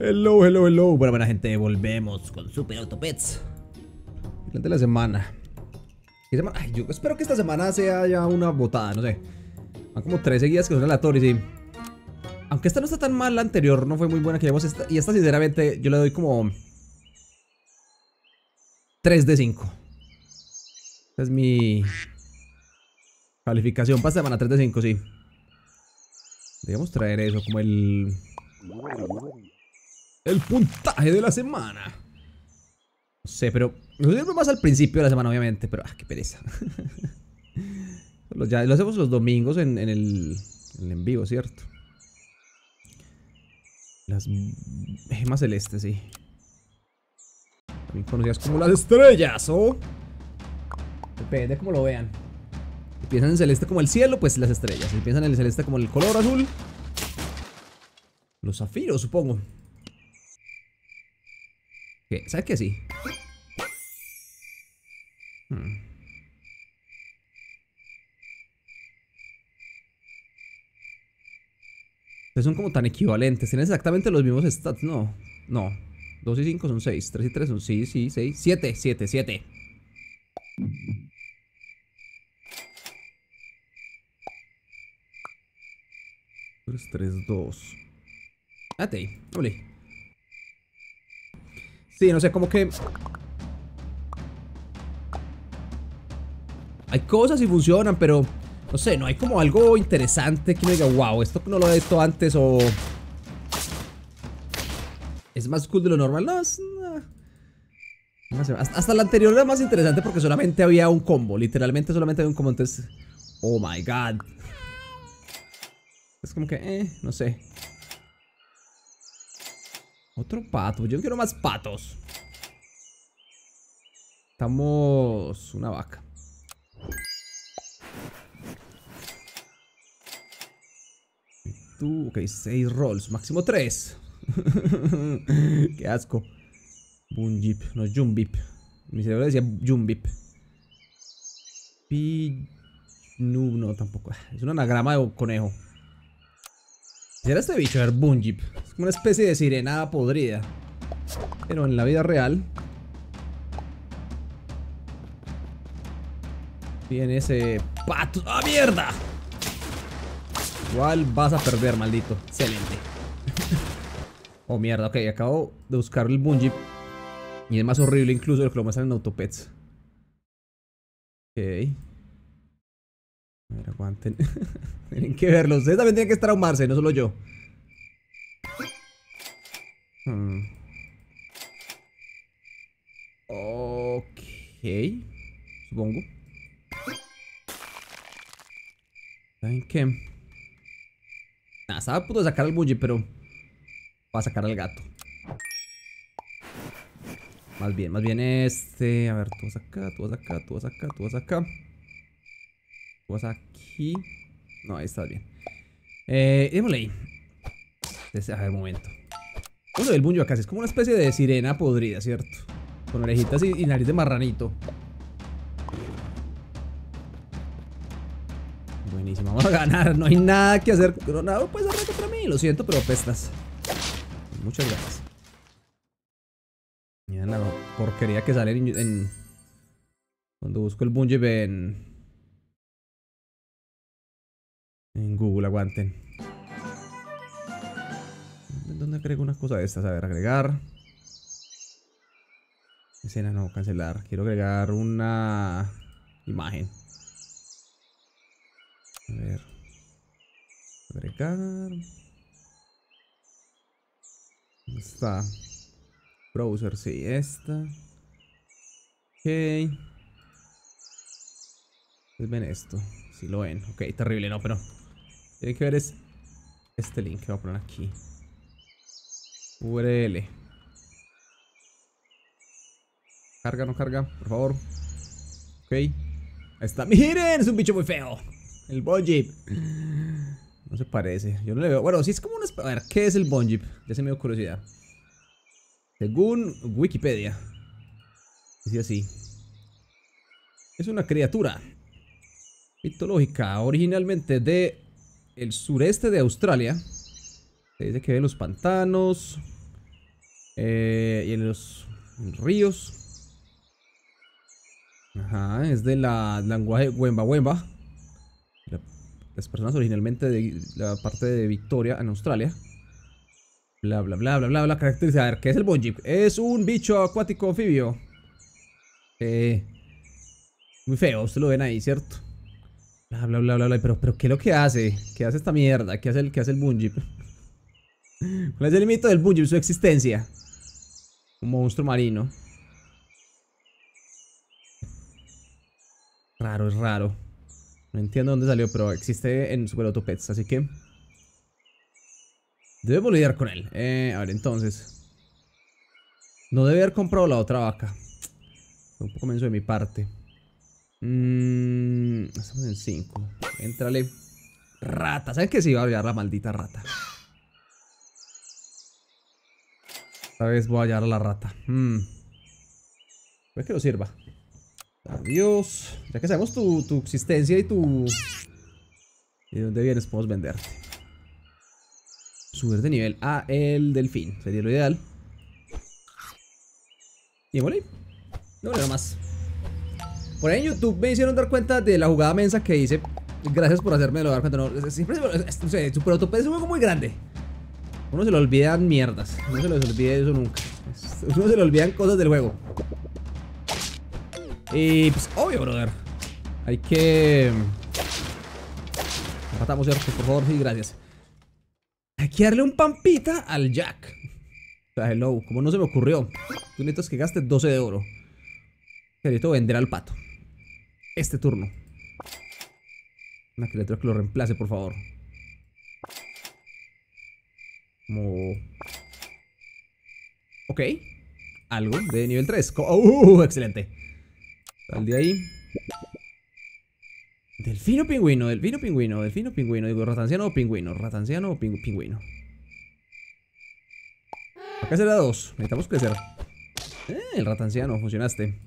Hello, hello, hello. Bueno, buena gente, volvemos con Super Auto Pets. Durante la semana. yo espero que esta semana sea ya una botada, no sé. Van como 13 guías que son la Tori, sí Aunque esta no está tan mal, la anterior no fue muy buena que llevamos esta. Y esta, sinceramente, yo le doy como... 3 de 5. Esta es mi... Calificación para esta semana, 3 de 5, sí. Debemos traer eso, como el... El puntaje de la semana. No sé, pero... Lo hacemos más al principio de la semana, obviamente, pero... ¡Ah, qué pereza! ya, lo hacemos los domingos en, en, el, en vivo, ¿cierto? Las gemas celestes, sí. También conocidas como las estrellas, ¿o? Depende de cómo lo vean. Si piensan en celeste como el cielo, pues las estrellas. Si piensan en el celeste como el color azul, los zafiros, supongo. ¿Sabes qué? Sí. Hmm. Entonces son como tan equivalentes. Tienen exactamente los mismos stats. No, no. 2 y 5 son 6. 3 y 3 son 6, sí, 6. 7, 7, 7. 3 3, 2. Espérate, Oli. Sí, no sé, como que... Hay cosas y funcionan, pero... No sé, no hay como algo interesante que me diga, wow, esto no lo he visto antes o... Es más cool de lo normal. No, sé, hasta, hasta, la anterior era más interesante porque solamente había un combo. Literalmente solamente había un combo. Entonces... Oh my god. Es como que, eh, no sé. Otro pato. Yo quiero más patos. Estamos una vaca. Tú, ok, seis rolls, máximo tres Qué asco. jeep, no, Jumbip. Mi cerebro decía Jumbip. Pi. No, no, tampoco. Es un anagrama de conejo. Si era este bicho, era Bungie. Es como una especie de sirena podrida. Pero en la vida real. Tiene ese pato. ¡Ah, mierda! Igual vas a perder, maldito. Excelente. oh, mierda. Ok, acabo de buscar el Bungie. Y es más horrible incluso de lo que lo muestran en Autopets. Ok. A ver, aguanten. tienen que verlo. Ustedes también tienen que traumarse, no solo yo. Mm. Ok. Supongo. ¿Saben qué? Nada, estaba a de sacar al bully, pero... Va a sacar al gato. Más bien, más bien este... A ver, tú vas acá, tú vas acá, tú vas acá, tú vas acá vamos aquí. No, ahí está bien. Eh, démosle ahí. Este, un momento. bueno el bungee? acá es como una especie de sirena podrida, ¿cierto? Con orejitas y, nariz de marranito. Buenísimo, vamos a ganar. No hay nada que hacer. Coronado puedes reto para mí. Lo siento, pero pestas. Muchas gracias. Miren la porquería que sale en, cuando busco el bungee ven... En Google, aguanten. ¿Dónde agrego unas cosas de estas? A ver, agregar. Escena no, cancelar. Quiero agregar una imagen. A ver. Agregar. ¿Dónde está? Browser, sí, esta. Ok. Ven esto. Si lo ven. Ok, terrible, no, pero tiene que ver este link que voy a poner aquí. URL. Carga, no carga, por favor. Ok. Ahí está. ¡Miren! Es un bicho muy feo. El Bonjip. No se parece. Yo no le veo. Bueno, sí es como una. A ver, ¿qué es el Bonjip? Ya se me dio curiosidad. Según Wikipedia. Dice así. Es una criatura mitológica originalmente de el sureste de Australia. Se dice que en los pantanos. Eh, y en los ríos. Ajá, es de la lenguaje Wemba Wemba. las personas originalmente de la parte de Victoria, en Australia. Bla, bla, bla, bla, bla, bla. Característica. A ver, ¿qué es el bungee? Es un bicho acuático anfibio. Eh, muy feo, ustedes lo ven ahí, ¿cierto? Bla, bla, bla, bla, bla. Pero, pero, ¿qué es lo que hace? ¿Qué hace esta mierda? ¿Qué hace el, qué hace el Bungie? ¿Cuál es el mito del Bungie? Su existencia. Un monstruo marino. Raro, es raro. No entiendo dónde salió, pero existe en Super Auto Pets, así que... Debemos lidiar con él. Eh, a ver, entonces... No debe haber comprado la otra vaca. un poco menso de mi parte. Mmm. Estamos en 5. Entrale. Rata. ¿Sabes que si? va a a la maldita rata. Esta vez voy a hallar a la rata. Mmm, Pues que lo sirva. Adiós. Ya que sabemos tu, tu existencia y tu... Y de dónde vienes, podemos venderte. Subir de nivel a el delfín. Sería lo ideal. Y mole. No, nada más. Por ahí en YouTube me hicieron dar cuenta de la jugada mensa que hice. Gracias por hacerme dar cuenta. No, siempre, no es un juego muy grande. Uno se le olvidan mierdas. No se les olvide eso nunca. Uno se le olvidan cosas del juego. Y pues, obvio, brother. Hay que. Mm, matamos, ¿cierto? Por favor, sí, gracias. Hay que darle un pampita al Jack. O sea, hello, Como no se me ocurrió? Tú necesitas que gaste 12 de oro. Necesito vender al pato este turno. Una criatura que lo reemplace, por favor. Como... Ok. Algo de nivel 3. ¡Oh! ¡Uh! Excelente. Sal de ahí. Delfino pingüino, delfino pingüino, delfino pingüino. Digo, ratanciano o pingüino, ratanciano o pingüino. Acá será dos. Necesitamos crecer. Eh, el ratanciano, funcionaste.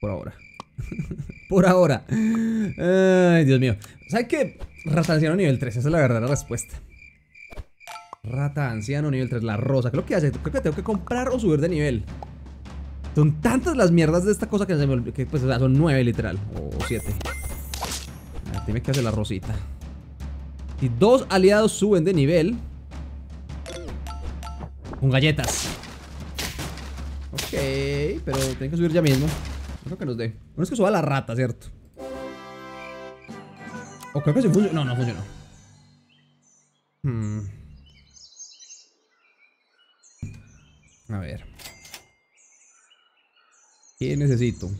Por ahora. Por ahora. Ay, Dios mío. ¿Sabes qué? Rata anciano nivel 3. Esa es la verdadera respuesta. Rata anciano nivel 3. La rosa. ¿Qué lo que hace. Creo que tengo que comprar o subir de nivel. Son tantas las mierdas de esta cosa que Pues ah, son 9 literal. O 7. A que hacer la rosita. Si dos aliados suben de nivel. Con galletas. Ok, pero tengo que subir ya mismo. Creo que nos dé. Bueno, es que suba la rata, ¿cierto? O creo que sí funcionó. No, no funcionó. Hmm. A ver. ¿Qué necesito?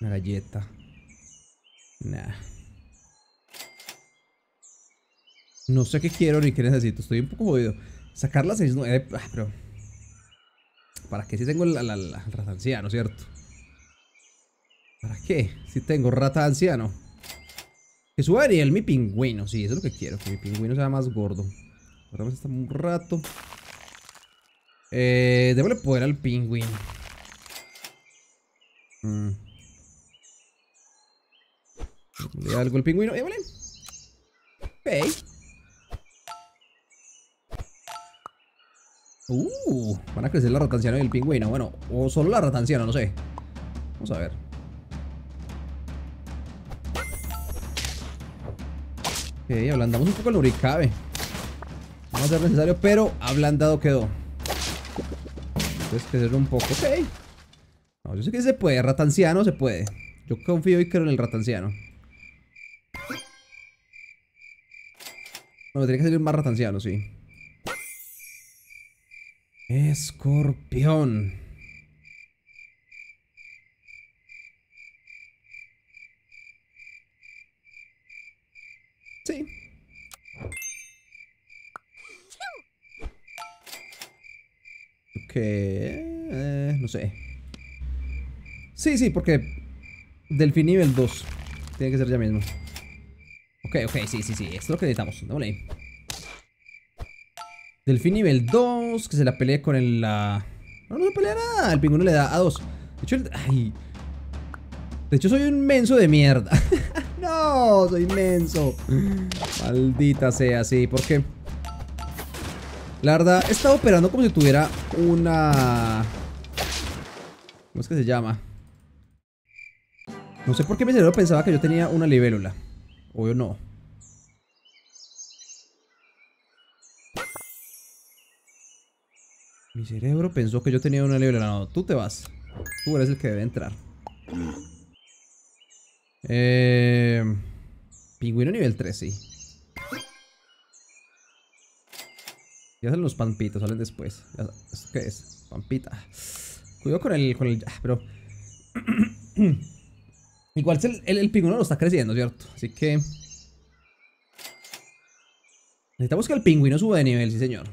Una galleta. Nah. No sé qué quiero ni qué necesito. Estoy un poco jodido. Sacar las 6 Ah, pero... ¿para qué si tengo la, la, rata anciano, cierto? ¿Para qué? Si tengo rata anciano. Que suba el mi pingüino. Sí, eso es lo que quiero. Que mi pingüino sea más gordo. Guardamos hasta un rato. Eh, démosle poder al pingüino. Mm. Le algo al pingüino. Démosle. Ok. Uh, van a crecer la ratanciana y el pingüino. Bueno, o solo la ratanciana, no sé. Vamos a ver. Ok, ablandamos un poco el uricabe. No va a ser necesario, pero ablandado quedó. Entonces crecerlo un poco. Ok. yo sé que se puede. Ratanciano se puede. Yo confío y creo en el ratanciano. No, me que salir más ratanciano, sí. Escorpión. Sí. Okay, eh, no sé. Sí, sí, porque... Delfín nivel 2. Tiene que ser ya mismo. Ok, ok, sí, sí, sí. Esto es lo que necesitamos. no ahí. Delfín nivel 2, que se la pelea con el... La... No, no se pelea nada, el pingüino le da a 2. De hecho, Ay. De hecho, soy un menso de mierda. no, soy menso. Maldita sea, sí, porque... La verdad, he estado operando como si tuviera una... ¿Cómo es que se llama? No sé por qué mi cerebro pensaba que yo tenía una libélula. Obvio no. Mi cerebro pensó que yo tenía una libre. No, tú te vas. Tú eres el que debe entrar. Eh, pingüino nivel 3, sí. Ya salen los pampitos, salen después. ¿Esto qué es? Pampita. Cuidado con el... Con el pero... Igual el, el, pingüino lo está creciendo, ¿cierto? Así que... Necesitamos que el pingüino suba de nivel, sí señor.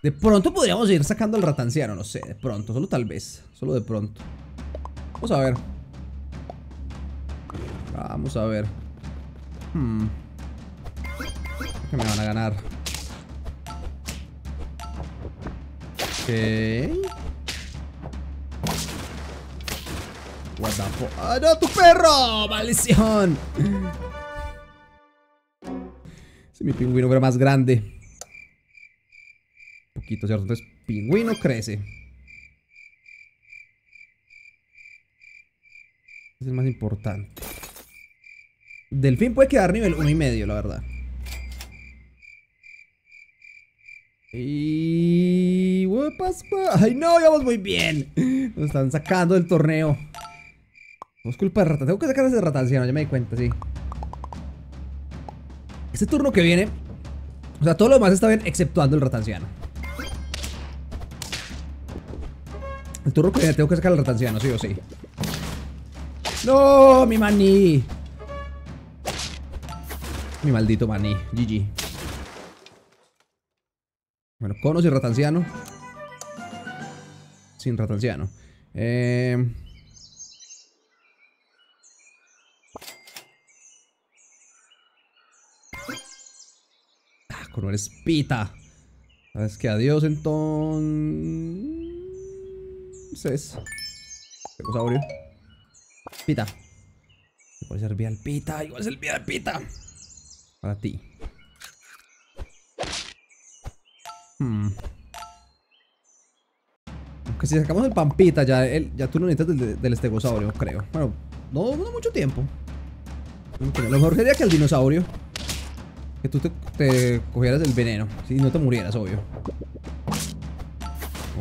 De pronto podríamos ir sacando al ratanciano, no sé, de pronto, solo tal vez, solo de pronto. Vamos a ver. Vamos a ver. Hmm. ¿Qué me van a ganar? Ok. What the ¡Ah, no, tu perro! ¡Maldición! si mi pingüino fuera más grande. Entonces, pingüino crece. Es el más importante. Delfín puede quedar nivel 1 y medio, la verdad. Y... ¡Ay, no! ¡Vamos muy bien! Nos están sacando del torneo. No es culpa de ratas Tengo que sacar a ese ya me di cuenta, sí. Este turno que viene... O sea, todo lo demás está bien, exceptuando el Ratanciano. El turro que tengo que sacar al ratanciano, sí o sí. ¡No! ¡Mi maní! Mi maldito maní. GG. Bueno, cono sin ratanciano. Sin ratanciano. Eh... Ah, con una espita. Es que adiós entonces. Estegosaurio Pita. Igual es el pita. Igual es el pita. Para ti. Aunque hmm. si sacamos el pampita, ya, ya tú no necesitas del, del estegosaurio, creo. Bueno, no, mucho tiempo. Lo mejor sería que el dinosaurio. Que tú te, cogieras el veneno. Si no te murieras, obvio.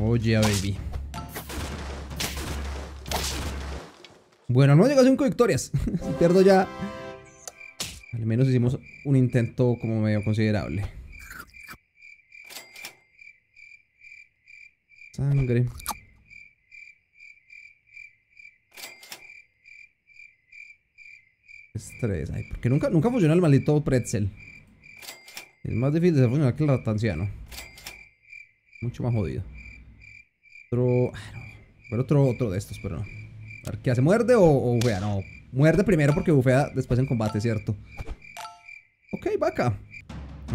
Oye, baby. Bueno, no menos llegó a 5 victorias. pierdo ya... Al menos hicimos un intento como medio considerable. Sangre. Estrés. Ay, porque nunca, nunca funciona el maldito pretzel. Es más difícil de funcionar que el ratanciano. Mucho más jodido. Otro... Bueno, ah, otro, otro de estos, pero no. ¿Qué hace? ¿Muerde o, bufea? No. Muerde primero porque bufea después en combate, ¿cierto? Ok, vaca.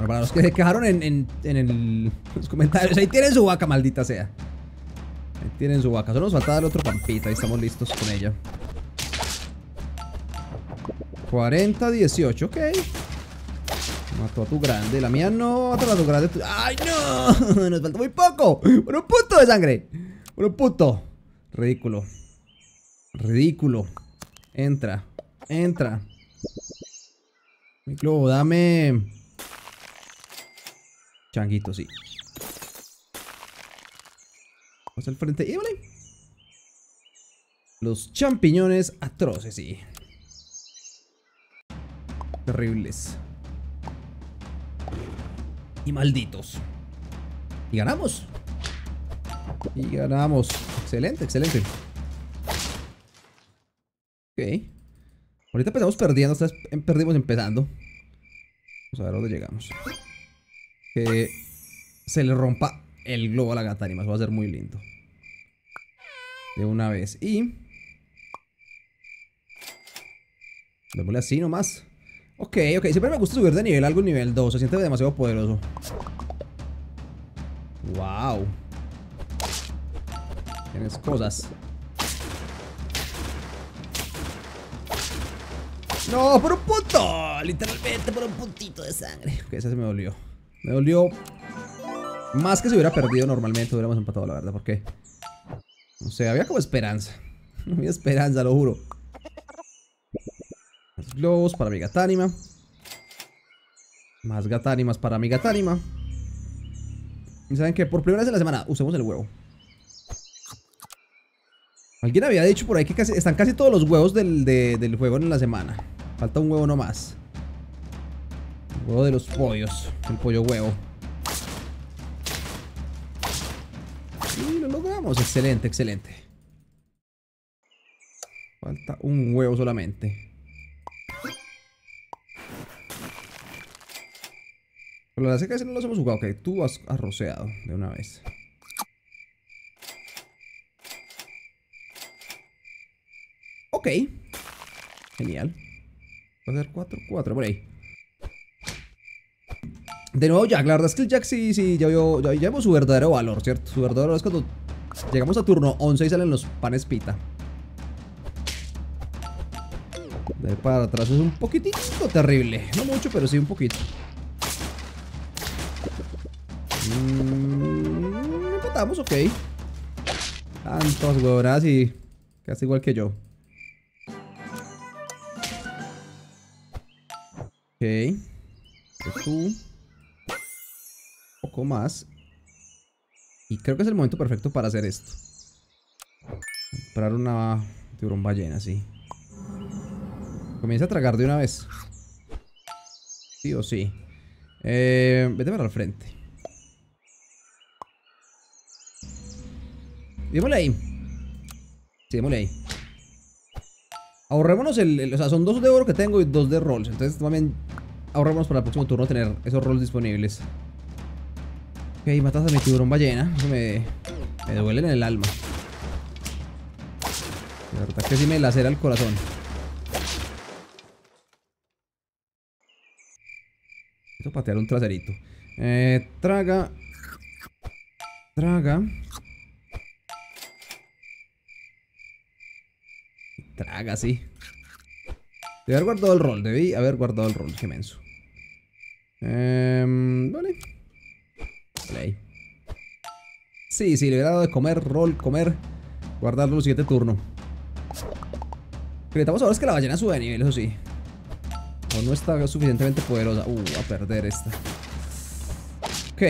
para los que se quejaron en, los comentarios, ahí tienen su vaca, maldita sea. Ahí tienen su vaca. Solo nos falta dar otro pampita. Ahí estamos listos con ella. 40, 18. Ok. Mató a tu grande. La mía no mató a tu grande. ¡Ay, no! Nos falta muy poco. Por un punto de sangre. Por un punto. Ridículo. Ridículo. Entra. Entra. Mi globo, dame... Changuito, sí. Vamos al frente. ¡Y vale! Los champiñones atroces, sí. Terribles. Y malditos. Y ganamos. Y ganamos. Excelente, excelente. Ok. Ahorita empezamos perdiendo, em, perdimos empezando. Vamos a ver dónde llegamos. Que se le rompa el globo a la ni Eso va a ser muy lindo. De una vez. Y... Démosle así nomás. Ok, ok. Siempre me gusta subir de nivel algo nivel 2. Se siente demasiado poderoso. Wow. Tienes cosas. No, por un punto. Literalmente por un puntito de sangre. Ok, ese se me dolió. Me dolió. Más que si hubiera perdido normalmente, hubiéramos empatado, la verdad. ¿Por qué? No sé, había como esperanza. No había esperanza, lo juro. Más globos para mi gatánima. Más gatánimas para mi gatánima. Y saben que por primera vez en la semana usemos el huevo. Alguien había dicho por ahí que casi, están casi todos los huevos del, del juego en la semana. Falta un huevo nomás. El huevo de los pollos. El pollo huevo. Y lo logramos. Excelente, excelente. Falta un huevo solamente. Pero la seca no los hemos jugado. Ok, tú has arroceado de una vez. Ok. Genial. Va a ser 4, 4, por ahí. De nuevo Jack, la verdad es que el Jack sí, sí, ya vio, ya, su verdadero valor, ¿cierto? Su verdadero valor es cuando llegamos a turno 11 y salen los panes pita. De para atrás es un poquitito terrible. No mucho, pero sí un poquito. Mm, empatamos, ok. Tantos huevonas y casi igual que yo. Pues tú. Un poco más. Y creo que es el momento perfecto para hacer esto. Comprar una tiburón ballena, sí. Comienza a tragar de una vez. Sí o sí. Eh, vete para el frente. Démosle ahí. Sí, démosle ahí. Ahorrémonos el, O sea, son dos de oro que tengo y dos de rolls. Entonces también ahorrémonos para el próximo turno tener esos rolls disponibles. Ok, matas a mi tiburón ballena. Eso me, me duele en el alma. La verdad que sí me lacera el corazón. esto patear un traserito. Eh, traga. Traga. Traga, sí. Debe haber guardado el rol, debí haber guardado el rol, qué menso. Em, vale. Play. Sí, sí, dado de comer, rol, comer. Guardarlo el siguiente turno. Lo ahora es que la ballena sube de nivel, eso sí. O no está suficientemente poderosa. Uh, a perder esta. Ok.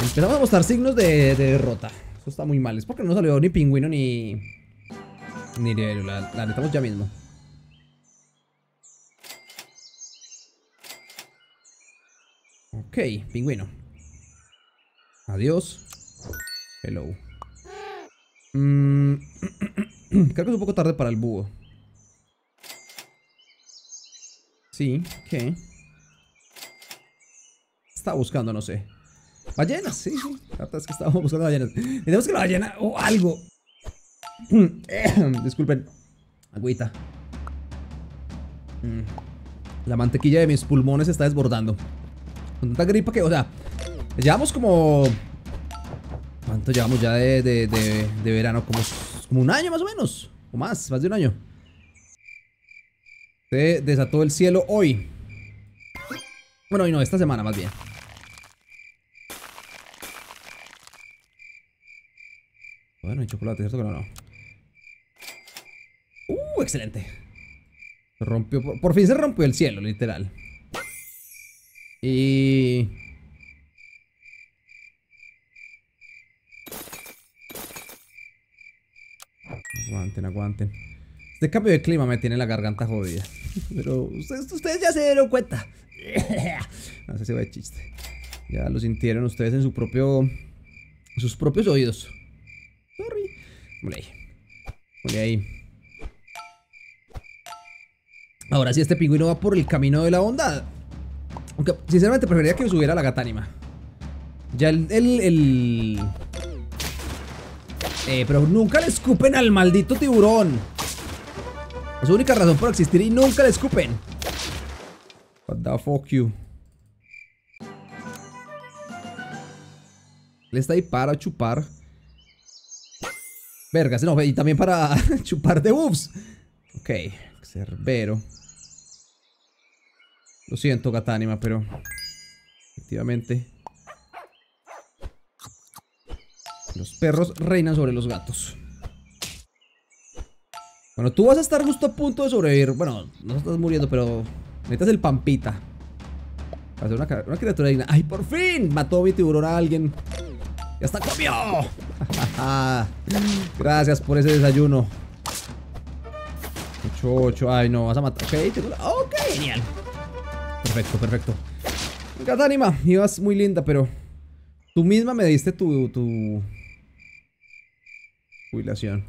Empezamos a mostrar signos de, de derrota. Eso está muy mal. Es porque no salió ni pingüino ni... Ni la, la necesitamos ya mismo. Ok, pingüino. Adiós. Hello. Mm, creo que es un poco tarde para el búho. Sí, ¿qué? Estaba buscando, no sé. Ballenas, sí, sí. La verdad es que estábamos buscando ballenas. Tenemos que la ballena o algo. Disculpen. Agüita. Mm. La mantequilla de mis pulmones está desbordando. Con tanta gripa que, o sea, llevamos como... ¿Cuánto llevamos ya de, verano? Como, un año más o menos. O más, más de un año. Se desató el cielo hoy. Bueno, y no, esta semana más bien. Bueno, y chocolate, ¿cierto que no excelente. rompió, por, fin se rompió el cielo, literal. Y... Aguanten, aguanten. Este cambio de clima me tiene la garganta jodida. Pero ustedes, ya se dieron cuenta. no sé si va de chiste. Ya lo sintieron ustedes en su propio... En sus propios oídos. Sorry. Mole ahí. Ahora sí, este pingüino va por el camino de la bondad. Aunque, sinceramente, preferiría que subiera la gatánima. Ya el... el, el... Eh, pero nunca le escupen al maldito tiburón. Es su única razón por existir y nunca le escupen. What the fuck you. Él está ahí para chupar. Vergas, no, y también para chupar de buffs. Ok, Cerbero. Lo siento, Catánima, pero... Efectivamente. Los perros reinan sobre los gatos. Bueno, tú vas a estar justo a punto de sobrevivir. Bueno, no estás muriendo, pero... Necesitas el pampita. Para hacer una, una criatura digna. ¡Ay, por fin! Mató mi tiburón a alguien. ¡Ya está comió! Gracias por ese desayuno. 8, 8. Ay, no, vas a matar. Ok, genial. Perfecto, perfecto. Catánima, ibas muy linda, pero... Tú misma me diste tu... tu... Jubilación.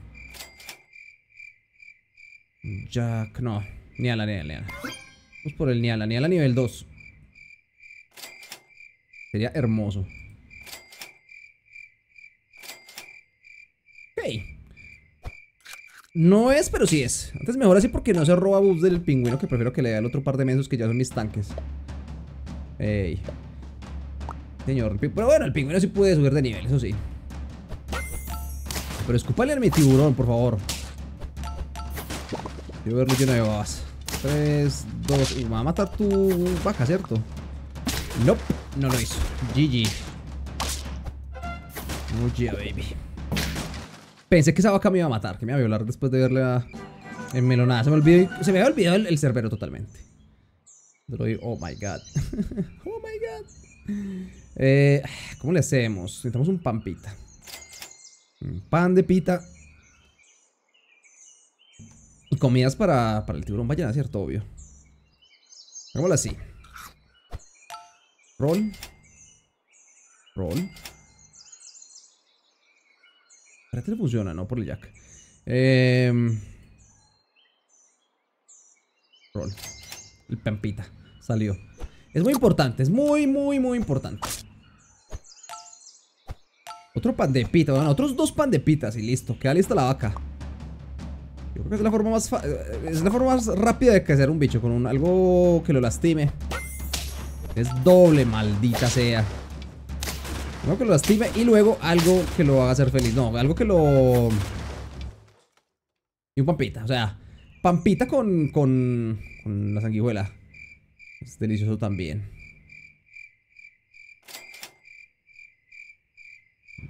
Jack, no. Niala, Niala, Niala. Vamos por el Niala. Niala nivel 2. Sería hermoso. Hey. No es, pero sí es. Antes mejor así porque no se roba bus del pingüino que prefiero que le dé al otro par de mensos que ya son mis tanques. Ey. Señor, pero bueno, el pingüino sí puede subir de nivel, eso sí. Pero escúpale a mi tiburón, por favor. Quiero verlo lleno de babas. Tres, dos, me Va a matar tu vaca, ¿cierto? Nope, no lo hizo. GG. Oh yeah, baby. Pensé que esa vaca me iba a matar, que me iba a violar después de verle a... En melonada, se me había olvidado el, cerbero totalmente. Oh my god. oh my god. Eh, ¿Cómo le hacemos? Necesitamos un pan pita. Un pan de pita. Y comidas para, para el tiburón Vayan a ¿cierto? Obvio. Hagámoslo así. Roll. Roll este funciona, no por el jack. Em, el pampita. Salió. Es muy importante, es muy, muy, muy importante. Otro pan de pita, bueno, otros dos pan de pitas y listo. Queda lista la vaca. Yo creo que es la forma más, eh, es la forma más rápida de crecer un bicho con un, algo que lo lastime. Es doble, maldita sea. Algo que lo lastime y luego algo que lo haga ser feliz. No, algo que lo... Y un pampita, o sea, pampita con, con, con la sanguijuela. Es delicioso también.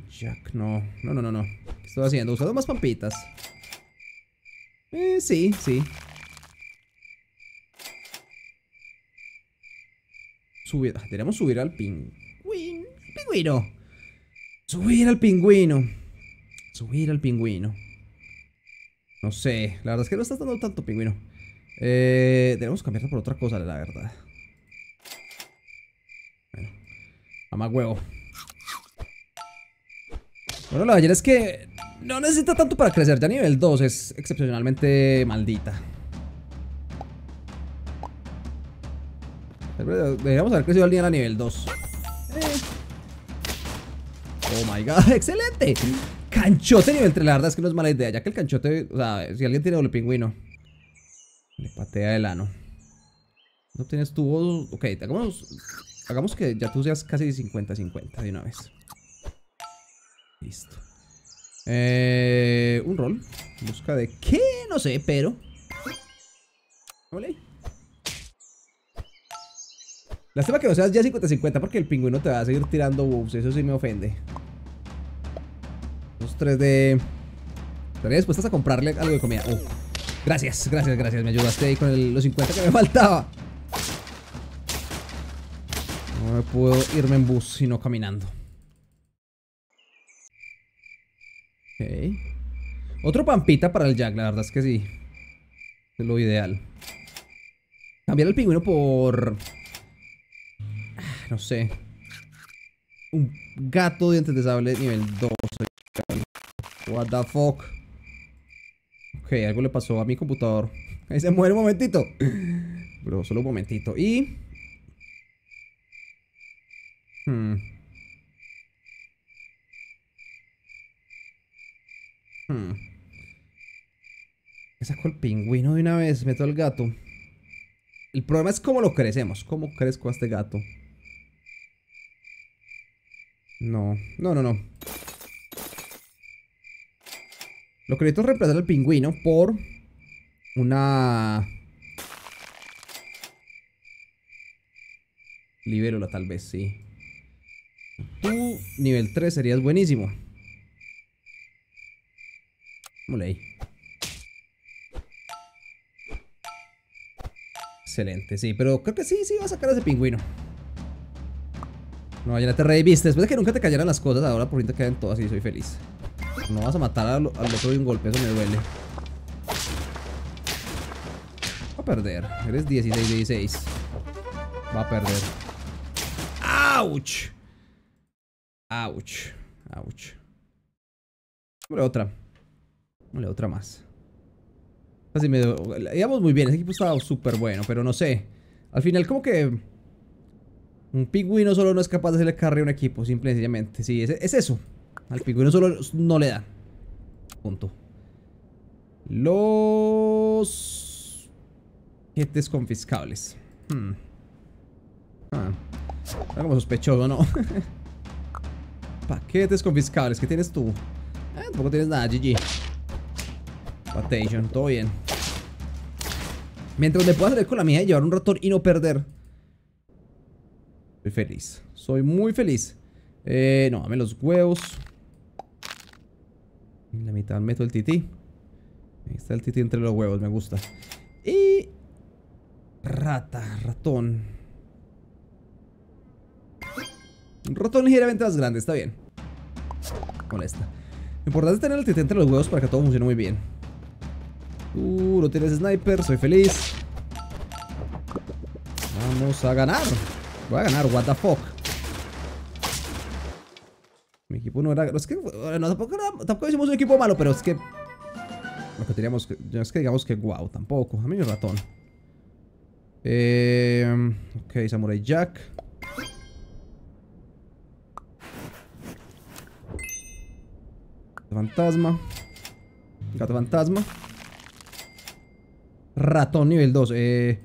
Jack, no. No, no, no, no. ¿Qué estoy haciendo? Usando más pampitas. Eh, sí, sí. Subir. que ah, subir al ping. Subir al pingüino. Subir al pingüino. No sé. La verdad es que no está dando tanto pingüino. Eh, debemos cambiarlo por otra cosa, la verdad. Bueno. Ama huevo. Bueno, la verdad es que no necesita tanto para crecer. Ya nivel 2 es excepcionalmente maldita. Eh, deberíamos haber crecido al día a nivel 2. Eh. Oh my god, excelente. Canchote nivel entre la verdad es que no es mala idea, ya que el canchote, o sea, si alguien tiene doble pingüino, le patea el ano. No tienes tu voz. Ok, hagamos, hagamos que ya tú seas casi 50-50 de una vez. Listo. Eh, un rol. Busca de qué, no sé, pero. Lástima que no seas ya 50-50 porque el pingüino te va a seguir tirando buffs. Eso sí me ofende. Los tres de... Estaría dispuestas a comprarle algo de comida. Uh. Gracias, gracias, gracias. Me ayudaste ahí con los 50 que me faltaba. No puedo irme en bus, sino caminando. Ok. Otro pampita para el Jack, la verdad es que sí. Es lo ideal. Cambiar el pingüino por no sé. Un gato dientes de sable nivel 2. What the fuck. Ok, algo le pasó a mi computador. Ahí se muere un momentito. Bro, solo un momentito. Y... Hmm. Hmm. Saco el pingüino de una vez, meto al gato. El problema es cómo lo crecemos. ¿Cómo crezco a este gato? No, no, no, no. necesito es reemplazar al pingüino por una... Libérola tal vez, sí. Tú, nivel 3, serías buenísimo. Muley. Excelente, sí, pero creo que sí, sí va a sacar ese pingüino. No, ya te reviste. Después de que nunca te cayeran las cosas, ahora por fin te caen todas y soy feliz. No vas a matar al, otro de un golpe, eso me duele. Va a perder. Eres 16, 16. Va a perder. ¡Auch! ¡Auch! ¡Auch! Hombre, otra. Hombre, otra más. Casi me... Íbamos muy bien. Ese equipo estaba súper bueno, pero no sé. Al final como que... Un pingüino solo no es capaz de hacerle carry a un equipo, simple y sencillamente. Sí, es, eso. Al pingüino solo no le da. Punto. Los... Paquetes confiscables. Hmm. Ah. sospechoso, ¿no? Paquetes confiscables, ¿qué tienes tú? Eh, tampoco tienes nada, GG. Patation, todo bien. Mientras me pueda salir con la mía y llevar un rotor y no perder. Soy feliz. Soy muy feliz. Eh, no, dame los huevos. En la mitad meto el tití. Ahí está el tití entre los huevos, me gusta. Y... Rata, ratón. Un ratón ligeramente más grande, está bien. Molesta. Lo importante es tener el tití entre los huevos para que todo funcione muy bien. Uh, no tienes sniper, soy feliz. Vamos a ganar. Voy a ganar, what the fuck. Mi equipo no era... Es que, no, tampoco, era, hicimos un equipo malo, pero es que... Lo que teníamos... Es que digamos que guau tampoco. A mí es ratón. Eh, ok, Samurai Jack. Fantasma. Gato fantasma. Ratón nivel 2. Eh...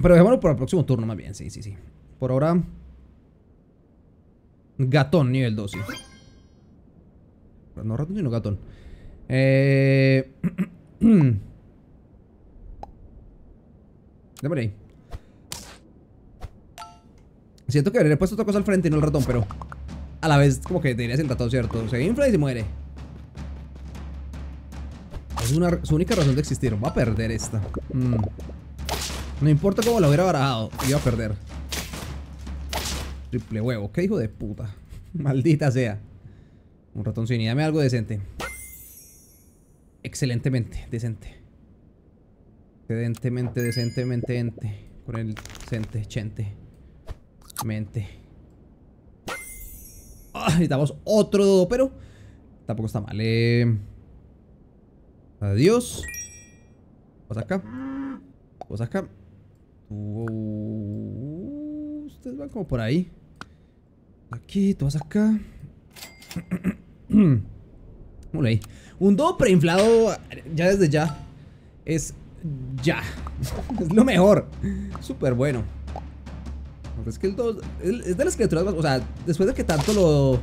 Pero dejémoslo para el próximo turno más bien, sí, sí, sí. Por ahora... Gatón, nivel 12 No ratón, sino gatón. Eh... ahí. Siento que habría puesto otra cosa al frente y no el ratón, pero... A la vez, como que tenía el ratón, ¿cierto? Se infla y se muere. Es una, su única razón de existir. Va a perder esta. Mm. No importa cómo lo hubiera barajado, iba a perder. Triple huevo, qué hijo de puta. Maldita sea. Un ratoncini, dame algo decente. Excelentemente, decente. Excelentemente, decentemente, ente. Con el cente, chente. Mente. Ah, necesitamos otro pero tampoco está mal. Eh... Adiós. Vos acá. Vos acá. Ustedes van como por ahí. Aquí, tú vas acá. Un do preinflado ya desde ya. Es ya. es lo mejor. Súper bueno. Es que el es de las criaturas más... O sea, después de que tanto lo,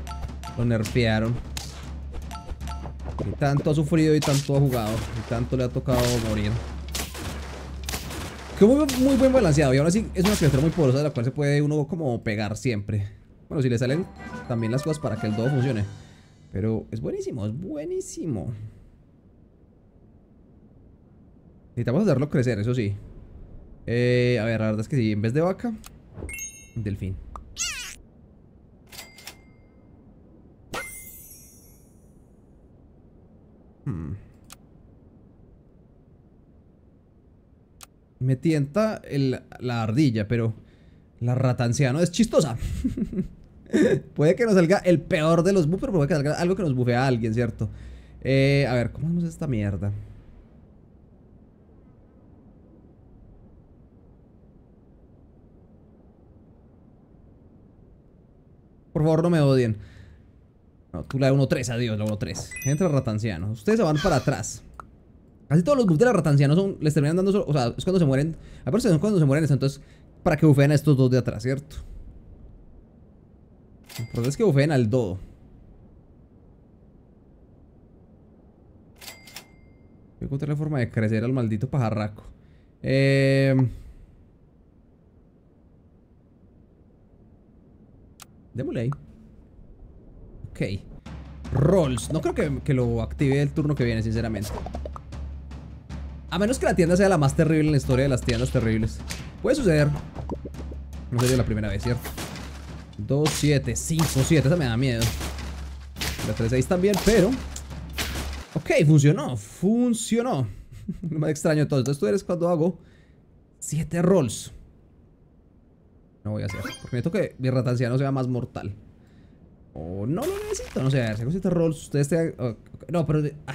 lo nerfearon. Y tanto ha sufrido y tanto ha jugado. Y tanto le ha tocado morir muy, buen balanceado. Y ahora sí es una criatura muy poderosa de la cual se puede uno como pegar siempre. Bueno, si le salen también las cosas para que el dodo funcione. Pero es buenísimo, es buenísimo. Necesitamos hacerlo crecer, eso sí. Eh, a ver, la verdad es que sí, en vez de vaca, delfín. Hmm. Me tienta la ardilla, pero la anciano es chistosa. puede que nos salga el peor de los buffers, pero puede que salga algo que nos bufe a alguien, ¿cierto? Eh, a ver, ¿cómo hacemos esta mierda? Por favor, no me odien. No, tú la de 1-3, adiós, la 1-3. Entra ratanciano. Ustedes se van para atrás. Así todos los buffs de la ratancia no son, les terminan dando solo, o sea, es cuando se mueren, a ver son cuando se mueren, entonces, para que bufeen a estos dos de atrás, ¿cierto? Lo es que bufeen al dodo. Voy a encontrar la forma de crecer al maldito pajarraco. Eh... Démosle ahí. Ok. Rolls. No creo que lo active el turno que viene, sinceramente. A menos que la tienda sea la más terrible en la historia de las tiendas terribles. Puede suceder. No sería la primera vez, ¿cierto? 2, 7, 5, 7. Esa me da miedo. La 3, 6 también, pero... Ok, funcionó. Funcionó. no me extraño todo. Entonces tú eres cuando hago 7 rolls. No voy a hacer. Porque que mi no sea más mortal. O no lo necesito. No sé, si hago 7 rolls. Ustedes te... No, pero... Ah.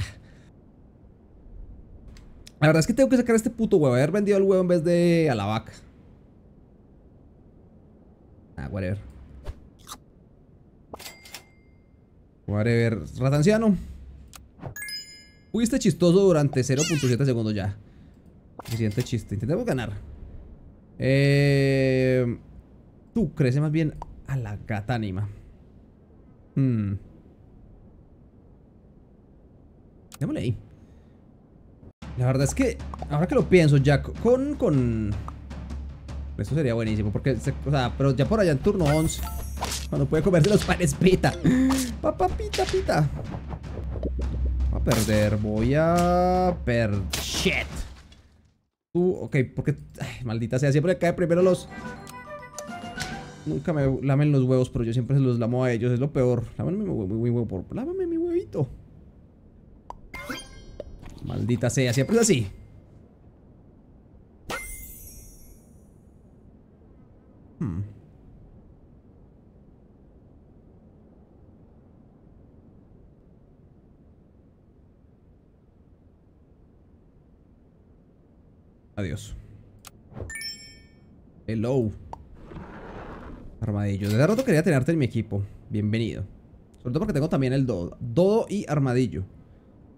La verdad es que tengo que sacar a este puto huevo. Haber vendido al huevo en vez de a la vaca. Ah, whatever. Whatever. Ratanciano. Fuiste chistoso durante 0.7 segundos ya. Suficiente chiste. Intentemos ganar. Eh, tú crece más bien a la catánima. Hmm. Démosle ahí. La verdad es que, ahora que lo pienso, Jack, con... con... Eso sería buenísimo, porque... o sea, pero ya por allá en turno 11... Cuando puede comerse los panes pita. Papá pita pita. Voy a perder, voy a... perder. Shit. Tú, ok, porque... maldita sea, siempre cae primero los... Nunca me lamen los huevos, pero yo siempre se los lamo a ellos, es lo peor. Lámame mi, huevo, lámame mi huevito. Maldita sea, siempre es así. Hmm. Adiós. Hello. Armadillo. de rato quería tenerte en mi equipo. Bienvenido. Sobre todo porque tengo también el dodo. Dodo y armadillo.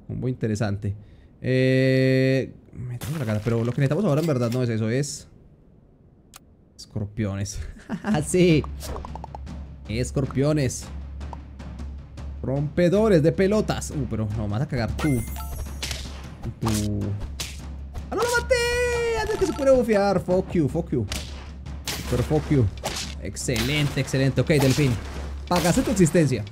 muy interesante. Eh, Me tengo la cara, pero lo que necesitamos ahora en verdad no es eso, es... Escorpiones. Ah, sí. Escorpiones. Rompedores de pelotas. Uh, pero no, me vas a cagar tú. Tú. ¡Ah, no lo maté! Antes que se puede bufear. Fuck you, fuck you. Pero fuck you. Excelente, excelente. Ok, Delfín. Pagaste tu existencia.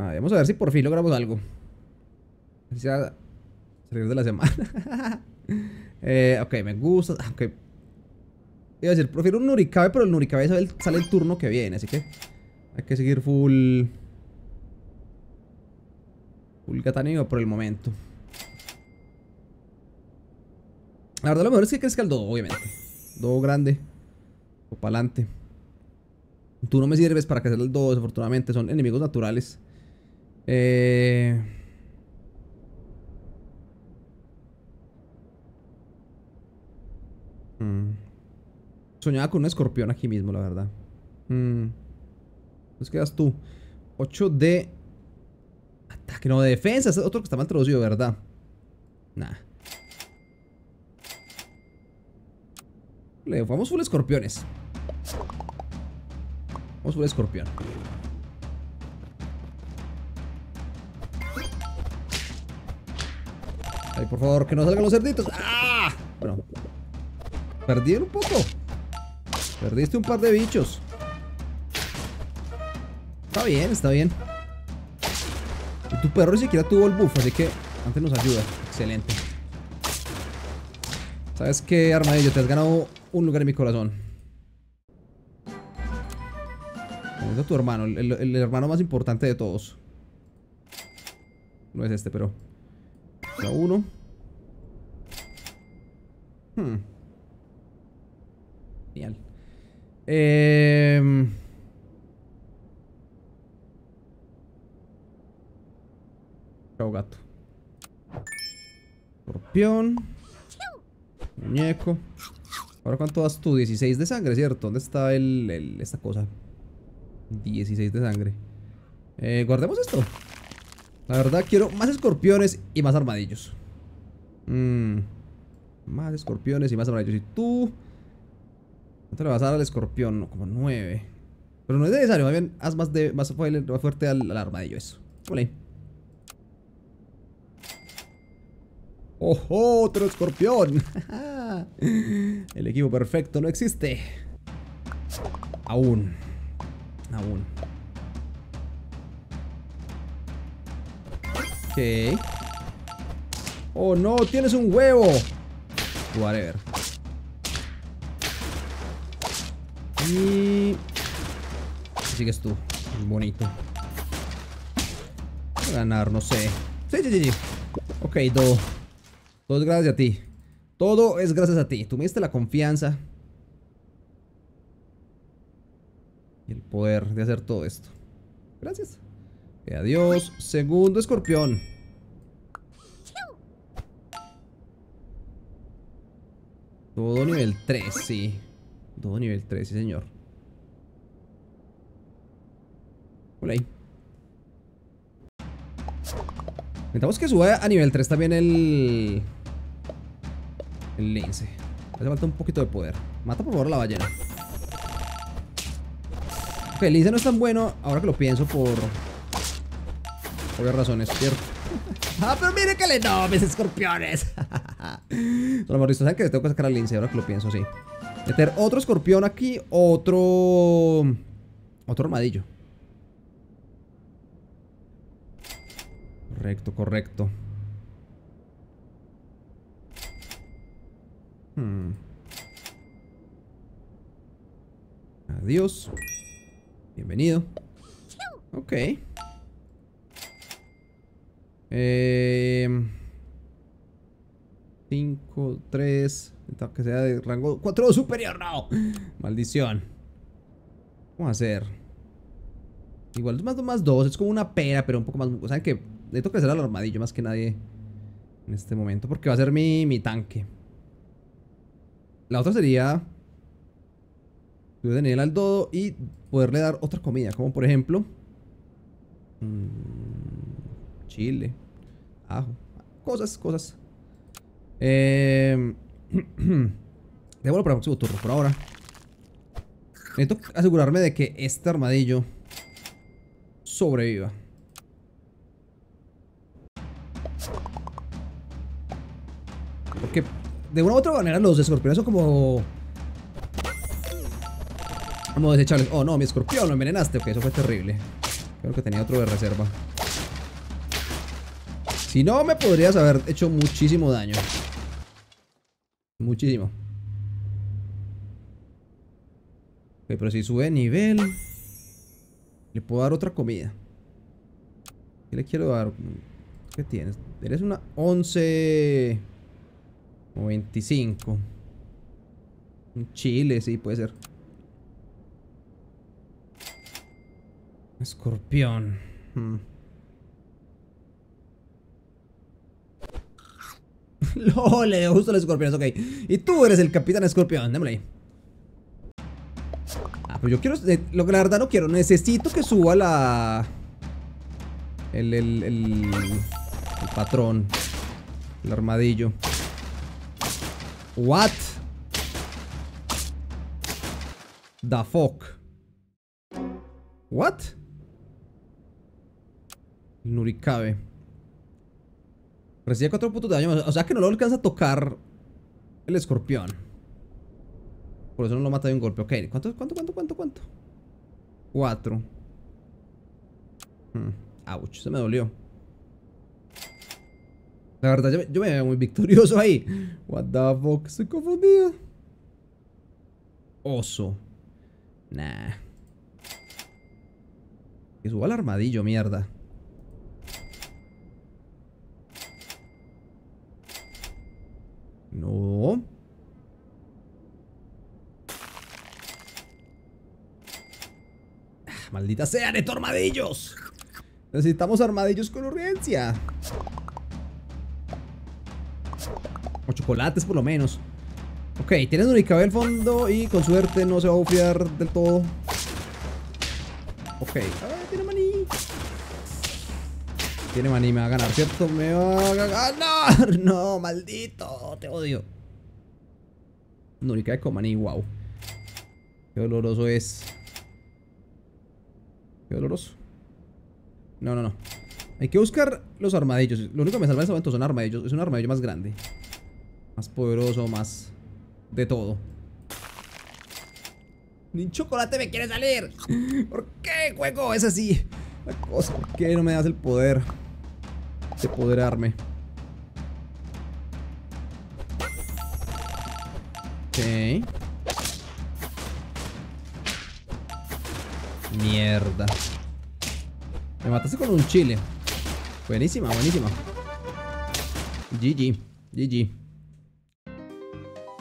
Ah, vamos a ver si por fin logramos algo. Sea salir de la semana. Eh, ok, me gusta. Ah, ok. Iba a decir, prefiero un Nurikabe, pero el Nurikabe sale el, turno que viene, así que hay que seguir full. Full gataneo por el momento. La verdad, lo mejor es que crezca el Dodo, obviamente. Dodo grande. O pa'lante. Tú no me sirves para crecer el Dodo, desafortunadamente. Son enemigos naturales. Eh... Mm. Soñaba con un escorpión aquí mismo, la verdad. Mm. Entonces quedas tú. 8 de... Ataque, no, de defensa. es otro que está mal traducido, ¿verdad? Nah. Le vamos full escorpiones. Vamos full escorpión. Ay, por favor, que no salgan los cerditos. ¡Ah! Bueno. Perdieron un poco. Perdiste un par de bichos. Está bien, está bien. Y tu perro ni siquiera tuvo el buff, así que antes nos ayuda. Excelente. ¿Sabes qué, Armadillo? Te has ganado un lugar en mi corazón. Es tu hermano, el hermano más importante de todos. No es este, pero... Uno. 1. Hmm. Genial. Eh... Chao, gato. Escorpión. Muñeco. Ahora, ¿cuánto das tú? 16 de sangre, ¿cierto? ¿Dónde está el, el esta cosa? 16 de sangre. Eh, guardemos esto. La verdad quiero más escorpiones y más armadillos. Mmm. Más escorpiones y más armadillos. Y tú... te le vas a dar al escorpión? como nueve Pero no es necesario. Más bien, haz más, de, más, fuerte al, armadillo eso. ¡Ojo! ¡Otro escorpión! El equipo perfecto no existe. Aún. Aún. Oh, no, tienes un huevo. Whatever. Y... Sigues tú. Bonito. Voy ganar, no sé. Sí, sí, sí, Ok, todo. Todo es gracias a ti. Todo es gracias a ti. Tú me diste la confianza. Y el poder de hacer todo esto. Gracias. Eh, adiós. Segundo escorpión. Todo nivel 3, sí. Todo nivel 3, sí, señor. hola ahí. Necesitamos que suba a nivel 3 también el... El lince. Hace falta un poquito de poder. Mata por favor la ballena. Ok, el lince no es tan bueno, ahora que lo pienso, por razón, razones, cierto. ¡Ah, pero mire que le no, mis escorpiones! Solo moristas, ¿saben que tengo que sacar al lince? Ahora que lo pienso, sí. Meter otro escorpión aquí, otro... Otro armadillo. Correcto, correcto. Hmm. Adiós. Bienvenido. Ok. Eh, 5, 3. Que sea de rango 4 superior, no. Maldición. Vamos a hacer. Igual es más, más 2. Es como una pera, pero un poco más. O sea que le toca hacer al armadillo más que nadie en este momento. Porque va a ser mi, tanque. La otra sería. yo de nivel al dodo y poderle dar otra comida. Como por ejemplo. Mmm, chile, ajo, cosas, cosas. Eh, em, ir para el próximo turno, por ahora. Necesito asegurarme de que este armadillo sobreviva. Porque de una u otra manera los escorpiones son como... a desecharles. Oh no, mi escorpión, lo envenenaste. Ok, eso fue terrible. Creo que tenía otro de reserva. Si no, me podrías haber hecho muchísimo daño. Muchísimo. Ok, pero si sube nivel... Le puedo dar otra comida. ¿Qué le quiero dar? ¿Qué tienes? Eres una 11... 25. Un chile, sí, puede ser. Escorpión. Hmm. LOL, le gusta los escorpiones, ok. Y tú eres el capitán escorpión, démosle ahí. Ah, pero yo quiero. Eh, lo que la verdad no quiero. Necesito que suba la. El, el, patrón. El armadillo. What? The fuck. What? El Nurikabe. Recibe 4 puntos de daño. O sea que no lo alcanza a tocar el escorpión. Por eso no lo mata de un golpe. Ok, ¿cuánto, cuánto, cuánto, cuánto, cuánto? 4. Hmm, ouch, se me dolió. La verdad, yo, me veo muy victorioso ahí. What the fuck, estoy confundido. Oso. Nah. Que suba al armadillo, mierda. No. Ah, maldita sea, neto armadillos. Necesitamos armadillos con urgencia. O chocolates por lo menos. Ok, tienes un IKB al fondo y con suerte no se va a bufiar del todo. Ok. Tiene maní, me va a ganar, ¿cierto? ¡Me va a ganar! ¡No, maldito! ¡Te odio! No, maní, wow. Qué doloroso es. Qué doloroso. No, no, no. Hay que buscar los armadillos. Lo único que me salva en este momento son armadillos. Es un armadillo más grande. Más poderoso, más... De todo. Ni chocolate me quiere salir. ¿Por qué, juego? Es así. ¿Por qué no me das el poder? de apoderarme. Ok. Mierda. Me mataste con un chile. Buenísima, buenísima. GG. GG.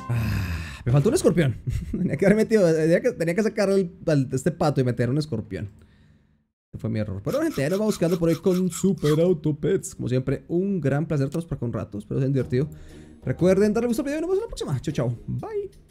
Ah, me faltó un escorpión. tenía que haber metido. Tenía que, sacar este pato y meter un escorpión fue mi error. Pero gente, ya nos vamos buscando por ahí con Super Auto Pets. Como siempre, un gran placer todos para con ratos. Espero que se hayan divertido. Recuerden darle gusto al video y nos vemos en la próxima. Chao, chao. Bye.